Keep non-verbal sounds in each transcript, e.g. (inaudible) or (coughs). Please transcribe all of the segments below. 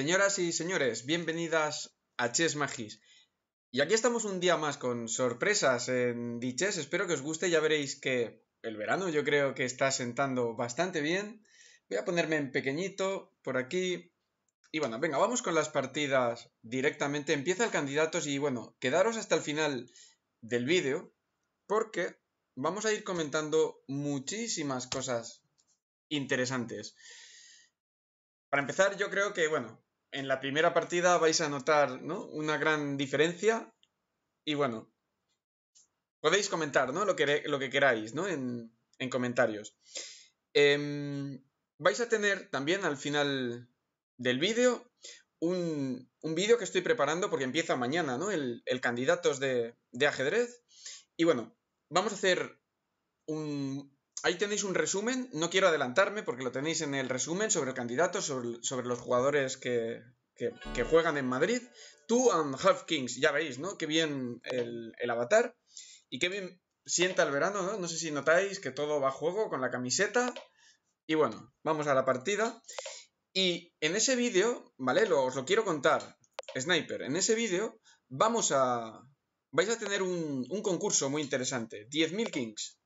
Señoras y señores, bienvenidas a Chess Magis. Y aquí estamos un día más con sorpresas en Diches. Espero que os guste. Ya veréis que el verano yo creo que está sentando bastante bien. Voy a ponerme en pequeñito por aquí. Y bueno, venga, vamos con las partidas directamente. Empieza el candidatos y bueno, quedaros hasta el final del vídeo porque vamos a ir comentando muchísimas cosas interesantes. Para empezar, yo creo que, bueno, en la primera partida vais a notar una gran diferencia y bueno, podéis comentar ¿no? lo, que, lo que queráis ¿no? en, comentarios. Em, vais a tener también al final del vídeo un, vídeo que estoy preparando porque empieza mañana ¿no? el, candidatos de ajedrez y bueno, vamos a hacer un, ahí tenéis un resumen, no quiero adelantarme porque lo tenéis en el resumen sobre el candidato, sobre, los jugadores que, juegan en Madrid. Two and Half Kings, ya veis, ¿no? Qué bien el, avatar y qué bien sienta el verano, ¿no? No sé si notáis que todo va a juego con la camiseta. Y bueno, vamos a la partida. Y en ese vídeo, ¿vale? os lo quiero contar, Sniper. En ese vídeo vamos a... Vais a tener un, un concurso muy interesante. 10.000 kings.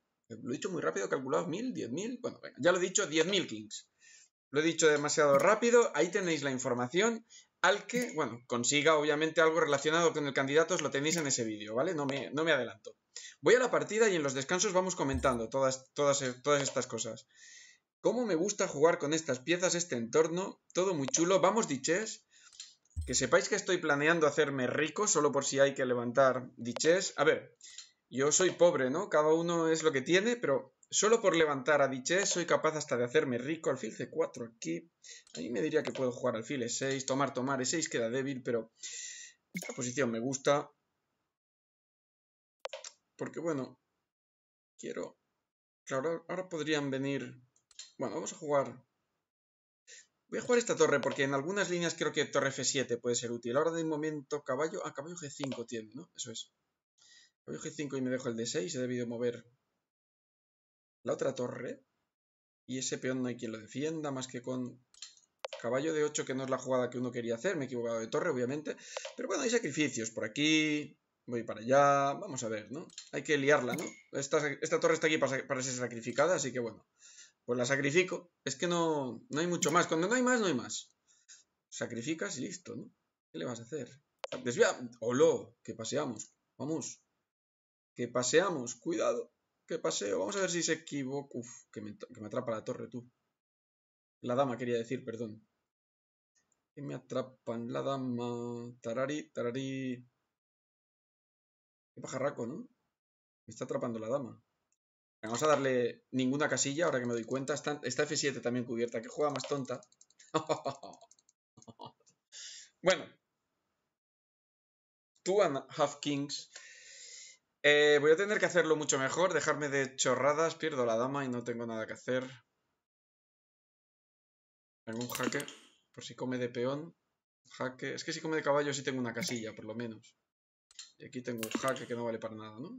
Lo he dicho muy rápido, ¿Calculado? mil, diez mil. Bueno, ya lo he dicho, diez mil kings. Lo he dicho demasiado rápido. Ahí tenéis la información. Al que, bueno, consiga obviamente algo relacionado con el candidato, os lo tenéis en ese vídeo, ¿vale? No me, no me adelanto. Voy a la partida y en los descansos vamos comentando todas, todas, todas estas cosas. Cómo me gusta jugar con estas piezas, este entorno, todo muy chulo. Vamos diches, que sepáis que estoy planeando hacerme rico solo por si hay que levantar diches. A ver, yo soy pobre, ¿no? Cada uno es lo que tiene, pero solo por levantar a Diche soy capaz hasta de hacerme rico. Alfil C4 aquí. Ahí me diría que puedo jugar alfil E6, tomar, tomar. E6 queda débil, pero esta posición me gusta. Porque, bueno, quiero... Claro, ahora podrían venir... Bueno, vamos a jugar... Voy a jugar esta torre porque en algunas líneas creo que torre F7 puede ser útil. Ahora de momento caballo... Ah, caballo G5 tiene, ¿no? Eso es. Voy G5 y me dejo el D6. He debido mover la otra torre. Y ese peón no hay quien lo defienda más que con caballo de 8, que no es la jugada que uno quería hacer. Me he equivocado de torre, obviamente. Pero bueno, hay sacrificios por aquí. Voy para allá. Vamos a ver, ¿no? Hay que liarla, ¿no? Esta, torre está aquí para, para ser sacrificada, así que bueno. Pues la sacrifico. Es que no, no hay mucho más. Cuando no hay más, no hay más. Sacrificas y listo, ¿no? ¿Qué le vas a hacer? Desvía. ¡Holo! Que paseamos. Vamos. Que paseamos, cuidado, que paseo. Vamos a ver si se equivoca. Uf, que me, atrapa la torre, tú. La dama quería decir, perdón. Que me atrapan la dama. Tarari, tarari. Qué pajarraco, ¿no? Me está atrapando la dama. Vamos a darle ninguna casilla, ahora que me doy cuenta. Está, está F7 también cubierta, que juega más tonta. (laughs) bueno. Two and half kings. Eh, voy a tener que hacerlo mucho mejor, dejarme de chorradas, pierdo la dama y no tengo nada que hacer. un jaque? Por si come de peón. Jaque. Es que si come de caballo sí tengo una casilla, por lo menos. Y aquí tengo un jaque que no vale para nada, ¿no?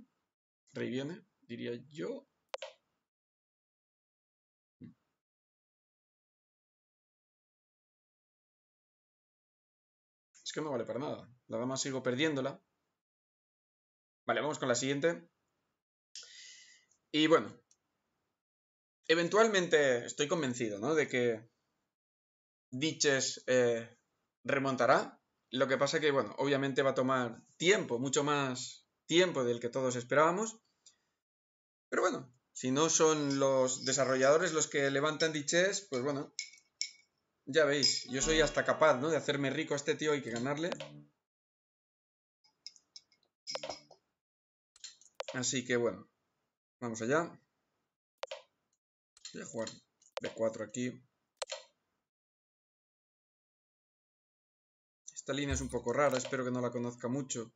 Rey viene, diría yo. Es que no vale para nada. La dama sigo perdiéndola. Vale, vamos con la siguiente. Y bueno, eventualmente estoy convencido, ¿no? De que diches eh, remontará. Lo que pasa que, bueno, obviamente va a tomar tiempo, mucho más tiempo del que todos esperábamos. Pero bueno, si no son los desarrolladores los que levantan diches, pues bueno, ya veis, yo soy hasta capaz, ¿no? De hacerme rico a este tío y que ganarle. Así que bueno, vamos allá. Voy a jugar b 4 aquí. Esta línea es un poco rara, espero que no la conozca mucho.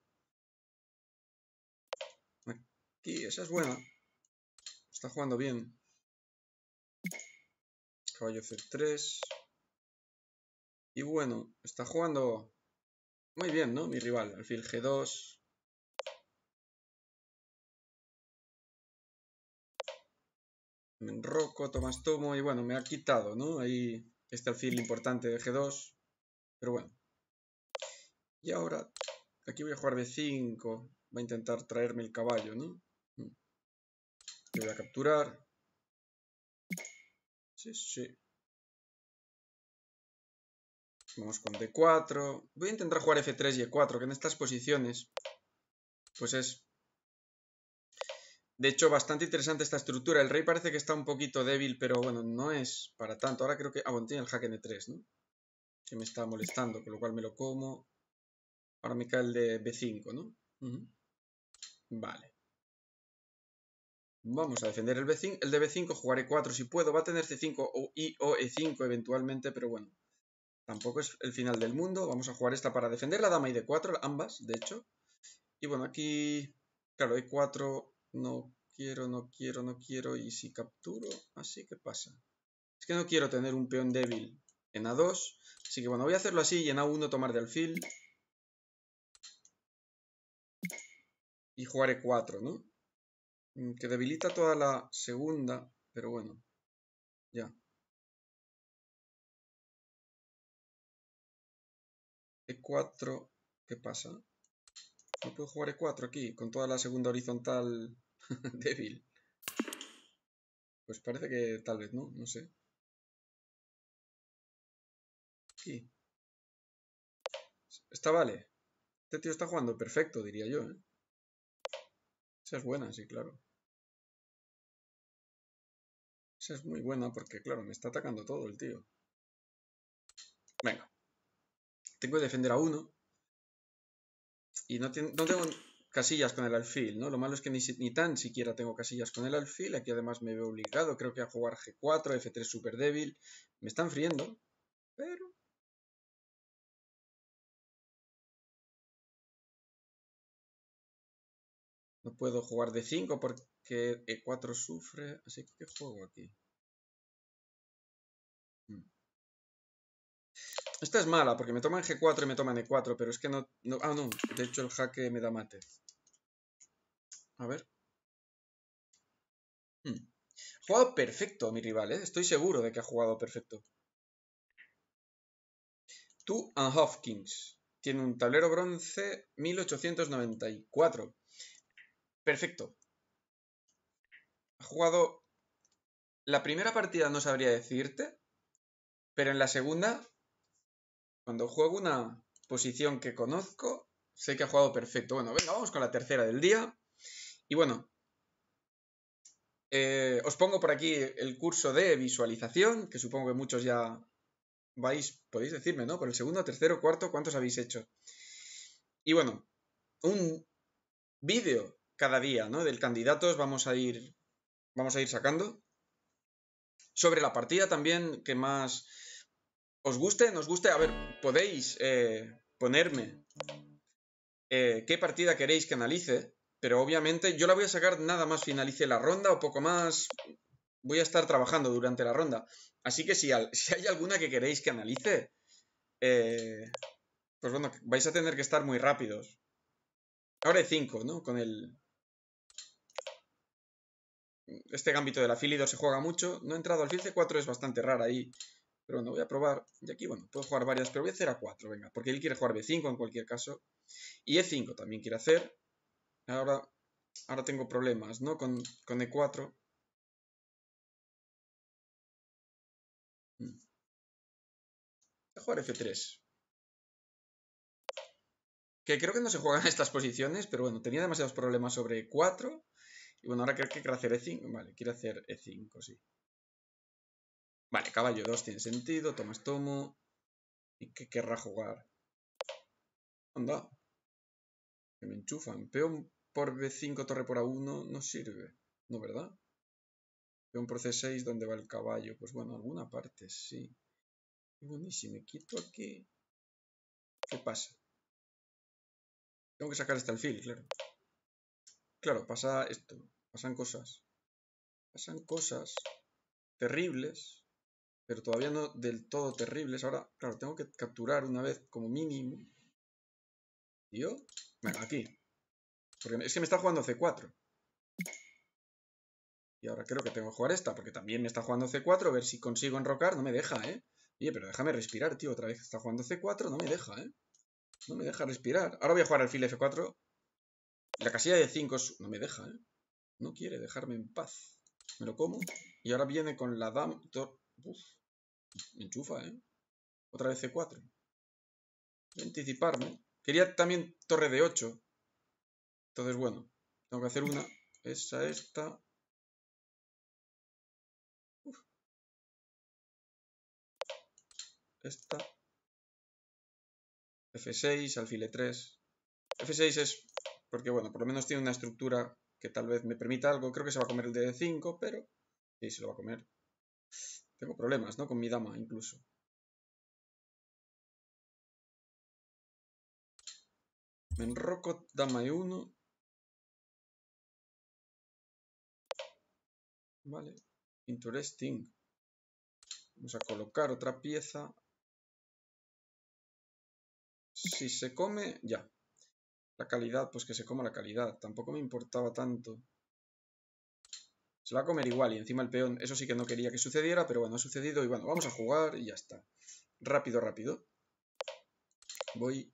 Aquí, esa es buena. Está jugando bien. Caballo C3. Y bueno, está jugando muy bien, ¿no? Mi rival, alfil G2. enroco, Tomás Tomo, y bueno, me ha quitado, ¿no? Ahí está el fil importante de G2, pero bueno. Y ahora, aquí voy a jugar B5, va a intentar traerme el caballo, ¿no? Le hmm. voy a capturar. Sí, sí. Vamos con D4. Voy a intentar jugar F3 y E4, que en estas posiciones, pues es de hecho, bastante interesante esta estructura. El rey parece que está un poquito débil, pero bueno, no es para tanto. Ahora creo que... Ah, bueno, tiene el jaque de 3 ¿no? Que me está molestando, con lo cual me lo como. Ahora me cae el de B5, ¿no? Vale. Vamos a defender el B5. El de B5 jugaré 4 si puedo. Va a tener C5 o o E5 eventualmente, pero bueno. Tampoco es el final del mundo. Vamos a jugar esta para defender la dama y D4, ambas, de hecho. Y bueno, aquí... Claro, E4 no quiero, no quiero, no quiero. Y si capturo, así que pasa. Es que no quiero tener un peón débil en A2. Así que bueno, voy a hacerlo así y en A1 tomar de alfil. Y jugar E4, ¿no? Mm, que debilita toda la segunda, pero bueno. Ya. E4, ¿qué pasa? No puedo jugar E4 aquí, con toda la segunda horizontal (laughs) débil. Pues parece que tal vez no, no sé. Sí, Está vale. Este tío está jugando perfecto, diría yo, ¿eh? Esa es buena, sí, claro. Esa es muy buena porque, claro, me está atacando todo el tío. Venga. Tengo que defender a uno y no, tengo casillas con el alfil, ¿no? Lo malo es que ni, tan siquiera tengo casillas con el alfil. Aquí además me veo obligado, creo que a jugar G4, F3 super débil. Me están friendo, pero... No puedo jugar D5 porque E4 sufre, así que ¿qué juego aquí? Esta es mala, porque me toman G4 y me toman E4, pero es que no... ah, no, de hecho el jaque me da mate. A ver. Hmm. jugado perfecto mi rival, ¿eh? Estoy seguro de que ha jugado perfecto. Tú, and Tiene un tablero bronce 1894. Perfecto. Ha jugado... La primera partida no sabría decirte, pero en la segunda cuando juego una posición que conozco, sé que ha jugado perfecto. Bueno, venga, vamos con la tercera del día. Y bueno, eh, os pongo por aquí el curso de visualización, que supongo que muchos ya vais, podéis decirme, ¿no? Por el segundo, tercero, cuarto, ¿cuántos habéis hecho? Y bueno, un vídeo cada día, ¿no? Del candidatos vamos a ir, vamos a ir sacando. Sobre la partida también que más os guste, nos guste, a ver, podéis eh, ponerme eh, qué partida queréis que analice, pero obviamente yo la voy a sacar nada más finalice la ronda o poco más. Voy a estar trabajando durante la ronda. Así que si, (laughs) hay alguna que queréis que analice, eh, pues bueno, vais a tener que estar muy rápidos. Ahora hay 5, ¿no? Con el... Este gambito del afilido se juega mucho. No he entrado al fil 4 es bastante rara ahí. Pero bueno, voy a probar. Y aquí, bueno, puedo jugar varias, pero voy a hacer a 4, venga. Porque él quiere jugar B5 en cualquier caso. Y E5 también quiere hacer. Ahora, ahora tengo problemas, ¿no? Con, con E4. Mm. Voy a jugar F3. Que creo que no se juegan (laughs) estas posiciones, pero bueno, tenía demasiados problemas sobre E4. Y bueno, ahora creo que quiere hacer E5. Vale, quiere hacer E5, sí. Vale, caballo 2 tiene sentido. Tomas tomo. ¿Y qué querrá jugar? Anda. Que me enchufan. Peón por B5, torre por A1 no sirve. ¿No, verdad? Peón por C6, ¿dónde va el caballo? Pues bueno, alguna parte sí. Y bueno, si me quito aquí... ¿Qué pasa? Tengo que sacar este alfil, claro. Claro, pasa esto. Pasan cosas. Pasan cosas terribles pero todavía no del todo terribles. Ahora, claro, tengo que capturar una vez como mínimo. Tío. Bueno, aquí. Porque es que me está jugando C4. Y ahora creo que tengo que jugar esta, porque también me está jugando C4. A ver si consigo enrocar. No me deja, ¿eh? Oye, pero déjame respirar, tío. Otra vez está jugando C4. No me deja, ¿eh? No me deja respirar. Ahora voy a jugar al file F4. La casilla de 5 no me deja, ¿eh? No quiere dejarme en paz. Me lo como. Y ahora viene con la Dam. Uf. Enchufa, ¿eh? Otra vez C4. Voy a anticiparme. Quería también torre de 8. Entonces, bueno, tengo que hacer una. Esa, esta. Esta. F6, e 3. F6 es porque, bueno, por lo menos tiene una estructura que tal vez me permita algo. Creo que se va a comer el D5, pero... Sí, se lo va a comer. Tengo problemas, ¿no? Con mi dama, incluso. Me enroco, dama y uno. Vale. Interesting. Vamos a colocar otra pieza. Si se come, ya. La calidad, pues que se coma la calidad. Tampoco me importaba tanto. Se va a comer igual y encima el peón, eso sí que no quería que sucediera, pero bueno, ha sucedido y bueno, vamos a jugar y ya está. Rápido, rápido. Voy.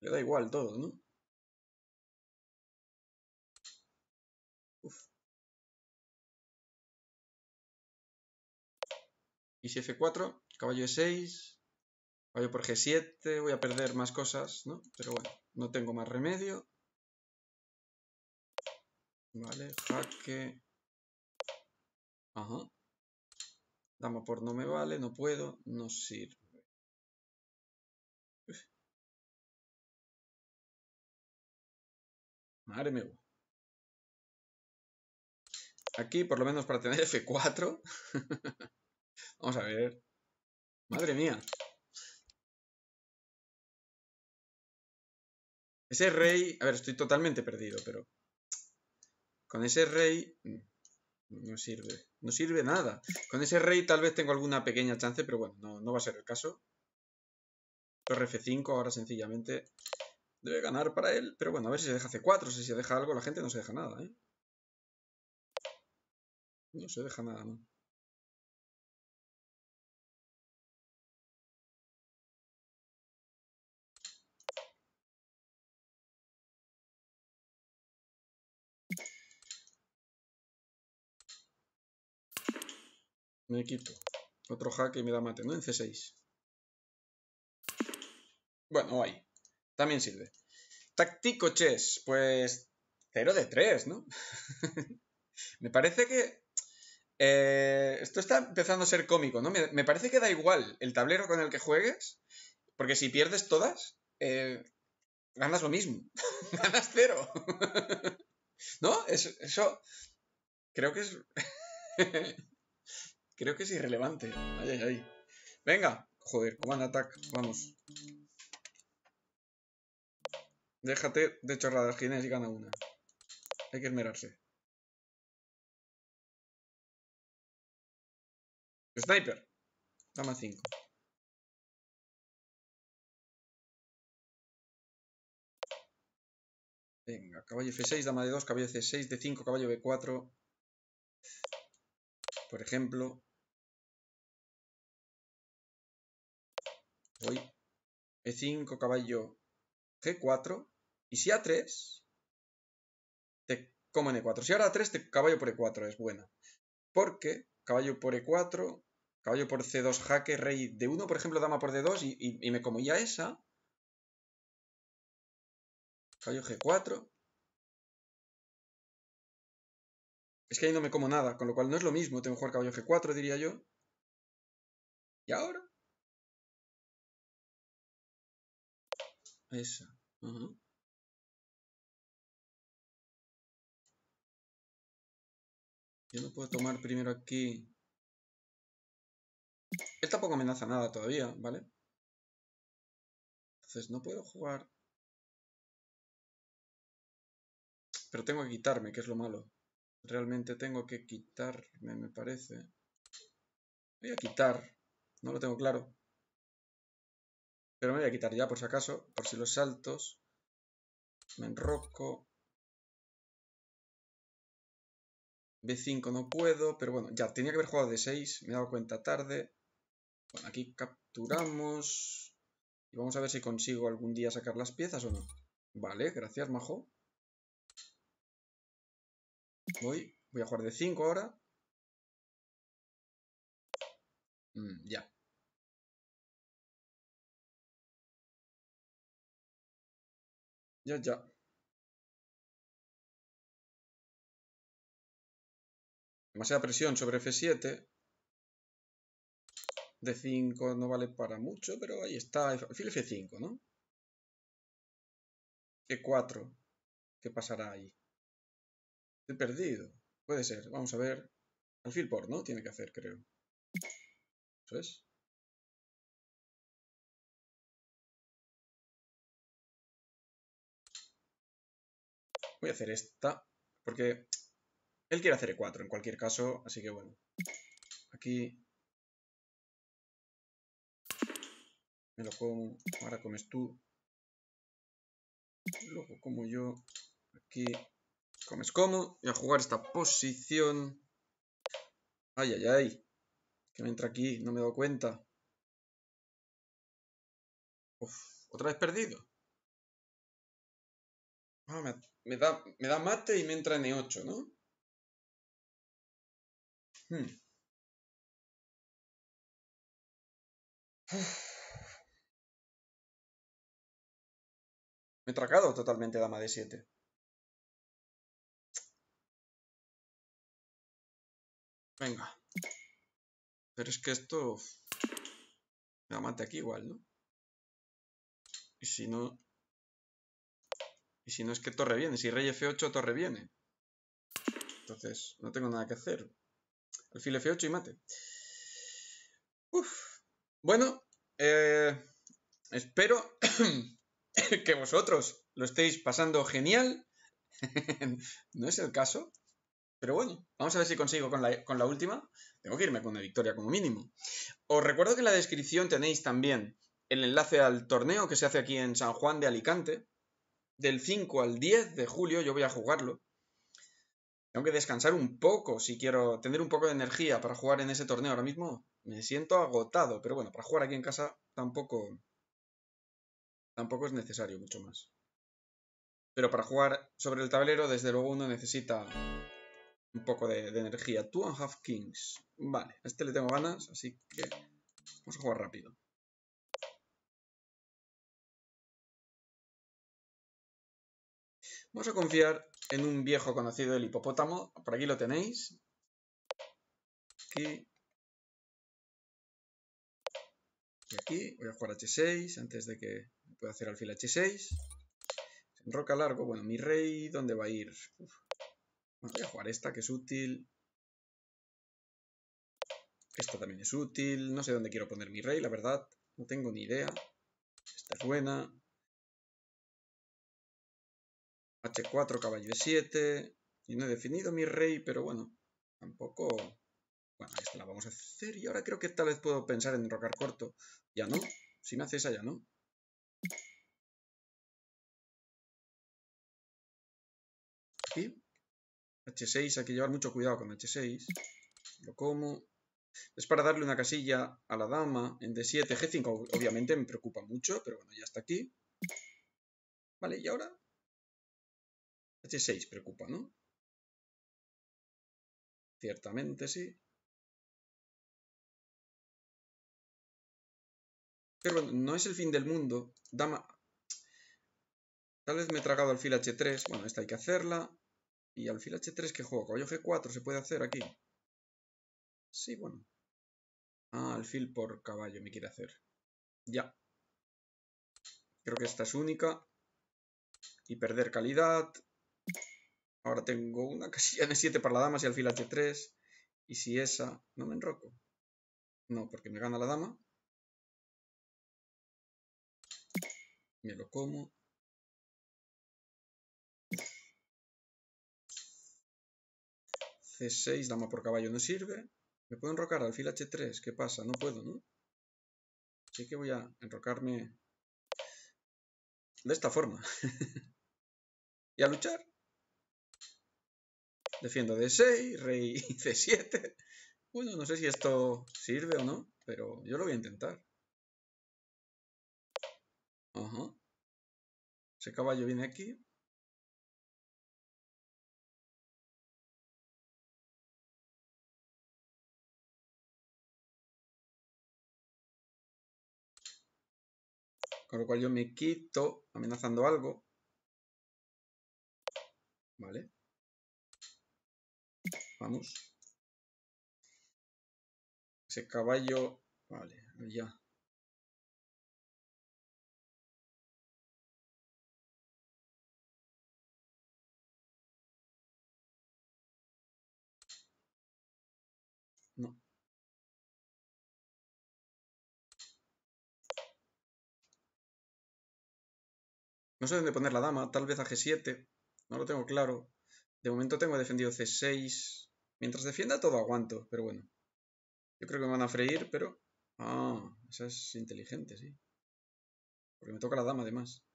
Le da igual todo, ¿no? Uf. Y si F4, caballo E6, caballo por G7, voy a perder más cosas, ¿no? Pero bueno. No tengo más remedio. Vale, jaque. Ajá. Dama por no me vale, no puedo, no sirve. Madre mía. Aquí, por lo menos para tener F4. (laughs) Vamos a ver. Madre mía. Ese rey... A ver, estoy totalmente perdido, pero... Con ese rey... Mm, no sirve. No sirve nada. Con ese rey tal vez tengo alguna pequeña chance, pero bueno, no, va a ser el caso. Torre F5 ahora sencillamente debe ganar para él. Pero bueno, a ver si se deja C4, si se deja algo. La gente no se deja nada, ¿eh? No se deja nada, ¿no? Me quito. Otro hack y me da mate, ¿no? En C6. Bueno, ahí. También sirve. Táctico chess. Pues 0 de 3, ¿no? (laughs) me parece que... Eh, esto está empezando a ser cómico, ¿no? Me, parece que da igual el tablero con el que juegues, porque si pierdes todas, eh, ganas lo mismo. (laughs) ganas cero. (laughs) ¿No? Eso, creo que es... (laughs) creo que es irrelevante. Venga, joder, One Attack, vamos. Déjate de chorradas, Ginés, y gana una. Hay que esmerarse. Sniper. Dama 5. Venga, caballo F6, dama de 2, caballo C6, D5, caballo B4. Por ejemplo. Voy. E5, caballo G4. Y si A3, te como en E4. Si ahora A3, caballo por E4 es buena. Porque caballo por E4, caballo por C2, jaque, rey D1, por ejemplo, dama por D2 y me como ya esa. Caballo G4. Es que ahí no me como nada, con lo cual no es lo mismo. Tengo que jugar caballo G4, diría yo. ¿Y ahora? Esa. Yo no puedo tomar primero aquí. Él tampoco amenaza nada todavía, ¿vale? Entonces no puedo jugar Pero tengo que quitarme, que es lo malo. Realmente tengo que quitarme, me parece. Voy a quitar. No lo tengo claro. Pero me voy a quitar ya, por si acaso. Por si los saltos. Me enroco. B5 no puedo. Pero bueno, ya. Tenía que haber jugado de 6 Me he dado cuenta tarde. Bueno, aquí capturamos. Y vamos a ver si consigo algún día sacar las piezas o no. Vale, gracias, majo. Voy, a jugar de 5 ahora. Mm, ya. Ya, ya. Demasiada presión sobre F7. D5 no vale para mucho, pero ahí está. Alfil F5, ¿no? E4. ¿Qué pasará ahí? He perdido. Puede ser. Vamos a ver. Alfil por, ¿no? Tiene que hacer, creo. Eso es. Voy a hacer esta, porque él quiere hacer E4 en cualquier caso, así que bueno. Aquí me lo como, ahora comes tú. Luego como yo, aquí Comes como. voy a jugar esta posición. Ay, ay, ay. Que me entra aquí, no me he dado cuenta. otra vez perdido. Ah, me, da, me da mate y me entra en e 8 ¿no? Hmm. (sighs) Me he tracado totalmente dama de 7. Venga. Pero es que esto... Me mate aquí igual, ¿no? Y si no... Y si no es que torre viene. Si rey f8, torre viene. Entonces, no tengo nada que hacer. Alfil f8 y mate. Uf. Bueno, eh, espero (coughs) que vosotros lo estéis pasando genial. (laughs) no es el caso, pero bueno, vamos a ver si consigo con la, última. Tengo que irme con una victoria como mínimo. Os recuerdo que en la descripción tenéis también el enlace al torneo que se hace aquí en San Juan de Alicante. Del 5 al 10 de julio yo voy a jugarlo. Tengo que descansar un poco si quiero tener un poco de energía para jugar en ese torneo. Ahora mismo me siento agotado, pero bueno, para jugar aquí en casa tampoco, tampoco es necesario mucho más. Pero para jugar sobre el tablero, desde luego uno necesita un poco de, energía. Two and half kings. Vale, a este le tengo ganas, así que vamos a jugar rápido. Vamos a confiar en un viejo conocido del hipopótamo. Por aquí lo tenéis. Aquí. Y aquí. Voy a jugar H6 antes de que pueda hacer alfil H6. En roca largo. Bueno, mi rey, ¿dónde va a ir? voy a jugar esta, que es útil. Esta también es útil. No sé dónde quiero poner mi rey, la verdad. No tengo ni idea. Esta es buena. H4, caballo de 7 Y no he definido mi rey, pero bueno. Tampoco... Bueno, esta la vamos a hacer. Y ahora creo que tal vez puedo pensar en rocar corto. Ya no. Si me hace esa, ya no. H6, hay que llevar mucho cuidado con H6. Lo como. Es para darle una casilla a la dama en D7. G5 obviamente me preocupa mucho, pero bueno, ya está aquí. Vale, y ahora... H6 preocupa, ¿no? Ciertamente sí. Pero bueno, no es el fin del mundo. Dama... Tal vez me he tragado fil H3. Bueno, esta hay que hacerla. Y alfil h3 que juego? caballo g4 se puede hacer aquí. Sí, bueno. Ah, alfil por caballo me quiere hacer. Ya. Creo que esta es única. Y perder calidad. Ahora tengo una casilla de 7 para la dama si alfil h3. Y si esa... No me enroco. No, porque me gana la dama. Me lo como. C6, dama por caballo no sirve. Me puedo enrocar al alfil H3. ¿Qué pasa? No puedo, ¿no? Así que voy a enrocarme de esta forma. (laughs) y a luchar. Defiendo D6, rey (laughs) C7. Bueno, no sé si esto sirve o no, pero yo lo voy a intentar. Ajá. Ese caballo viene aquí. Con lo cual yo me quito amenazando algo. Vale. Vamos. Ese caballo... Vale, allá No sé dónde poner la dama, tal vez a G7. No lo tengo claro. De momento tengo defendido C6. Mientras defienda todo aguanto, pero bueno. Yo creo que me van a freír, pero... Ah, esa es inteligente, sí. Porque me toca la dama además.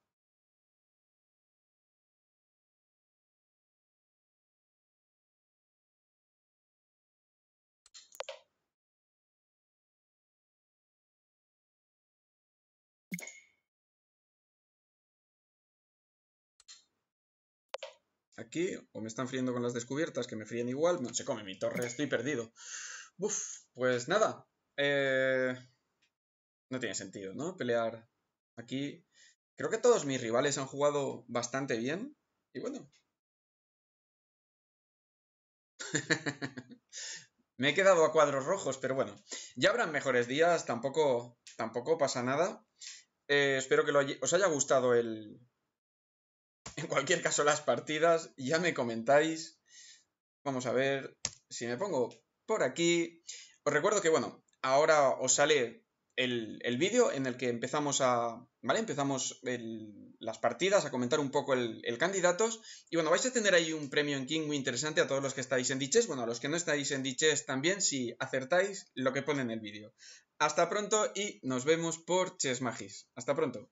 Aquí o me están friendo con las descubiertas, que me fríen igual. No se come mi torre, estoy perdido. Uf, pues nada. Eh, no tiene sentido, ¿no? Pelear aquí. Creo que todos mis rivales han jugado bastante bien. Y bueno. (laughs) me he quedado a cuadros rojos, pero bueno. Ya habrán mejores días, tampoco, tampoco pasa nada. Eh, espero que os haya gustado el, en cualquier caso, las partidas, ya me comentáis. Vamos a ver si me pongo por aquí. Os recuerdo que, bueno, ahora os sale el, vídeo en el que empezamos a. ¿Vale? Empezamos las partidas, a comentar un poco el, candidatos. Y bueno, vais a tener ahí un premio en King muy interesante a todos los que estáis en Diches. Bueno, a los que no estáis en Diches también, si acertáis lo que pone en el vídeo. Hasta pronto y nos vemos por Chess Magis. Hasta pronto.